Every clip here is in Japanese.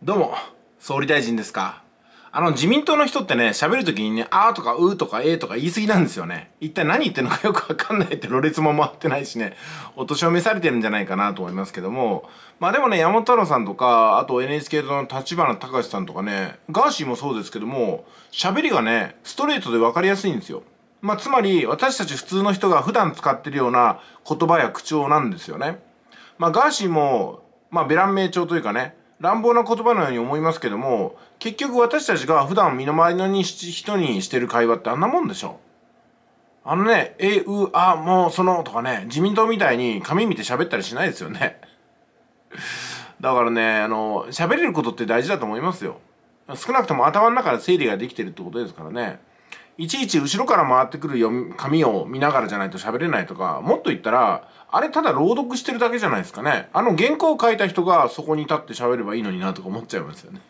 どうも、総理大臣ですか。あの、自民党の人ってね、喋るときにね、あーとかうーとかえーとか言い過ぎなんですよね。一体何言ってるのかよくわかんないって、ろれつも回ってないしね、お年を召されてるんじゃないかなと思いますけども。まあでもね、山本太郎さんとか、あと NHK の立花隆さんとかね、ガーシーもそうですけども、喋りがね、ストレートでわかりやすいんですよ。まあ、つまり、私たち普通の人が普段使ってるような言葉や口調なんですよね。まあ、ガーシーも、まあ、ベラン名調というかね、乱暴な言葉のように思いますけども結局私たちが普段身の回りの人にしてる会話ってあんなもんでしょあのね「えうあもうその」とかね自民党みたいに紙見て喋ったりしないですよね だからねあの喋れることって大事だと思いますよ少なくとも頭の中で整理ができてるってことですからねいちいち後ろから回ってくる紙を見ながらじゃないと喋れないとか、もっと言ったら、あれただ朗読してるだけじゃないですかね。あの原稿を書いた人がそこに立って喋ればいいのになとか思っちゃいますよね。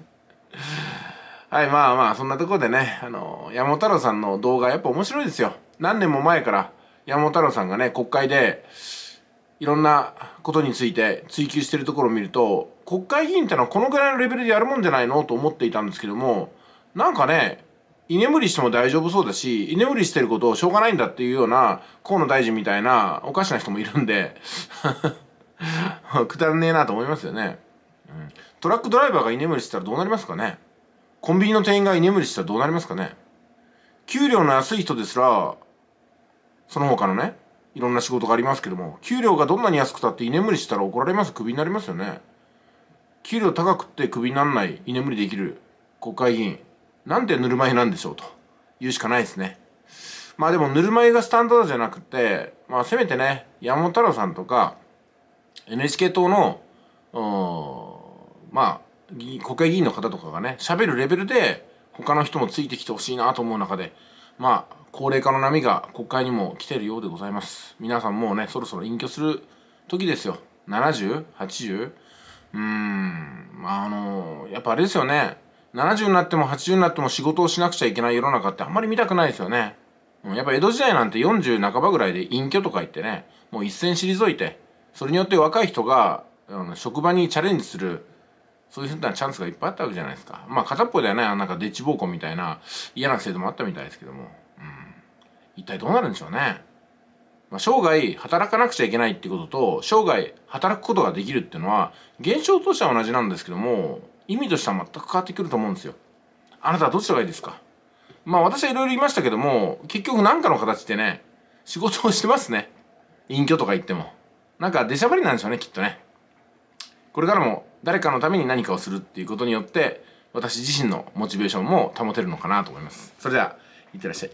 はい、まあまあ、そんなところでね、あの、山本太郎さんの動画やっぱ面白いですよ。何年も前から山本太郎さんがね、国会で、いろんなことについて追求してるところを見ると、国会議員ってのはこのぐらいのレベルでやるもんじゃないのと思っていたんですけども、なんかね、居眠りしても大丈夫そうだし、居眠りしてることをしょうがないんだっていうような、河野大臣みたいなおかしな人もいるんで くだらねえなと思いますよね。うん、トラックドライバーが居眠りしたらどうなりますかねコンビニの店員が居眠りしたらどうなりますかね給料の安い人ですら、その他のね、いろんな仕事がありますけども、給料がどんなに安くたって居眠りしたら怒られます、クビになりますよね。給料高くってクビにならない、居眠りできる国会議員。なんでぬるま湯なんでしょうと言うしかないですね。まあでもぬるま湯がスタンダードじゃなくて、まあせめてね、山本太郎さんとか、NHK 党の、まあ、国会議員の方とかがね、喋るレベルで、他の人もついてきてほしいなと思う中で、まあ、高齢化の波が国会にも来てるようでございます。皆さんもうね、そろそろ隠居する時ですよ。70?80? うーん、まああのー、やっぱあれですよね。70になっても80になっても仕事をしなくちゃいけない世の中ってあんまり見たくないですよね。やっぱ江戸時代なんて40半ばぐらいで隠居とか言ってね、もう一線退いて、それによって若い人が、あの職場にチャレンジする、そういうふうなチャンスがいっぱいあったわけじゃないですか。まあ片っぽではね、なんかデッチ暴行みたいな嫌な制度もあったみたいですけども、うん。一体どうなるんでしょうね。まあ、生涯働かなくちゃいけないってことと、生涯働くことができるっていうのは、現象としては同じなんですけども、意味としては全く変わってくると思うんですよ。あなたはどちらがいいですかまあ私はいろいろ言いましたけども、結局何かの形でね、仕事をしてますね。隠居とか言っても。なんか出しゃばりなんでしょうね、きっとね。これからも誰かのために何かをするっていうことによって、私自身のモチベーションも保てるのかなと思います。それでは、いってらっしゃい。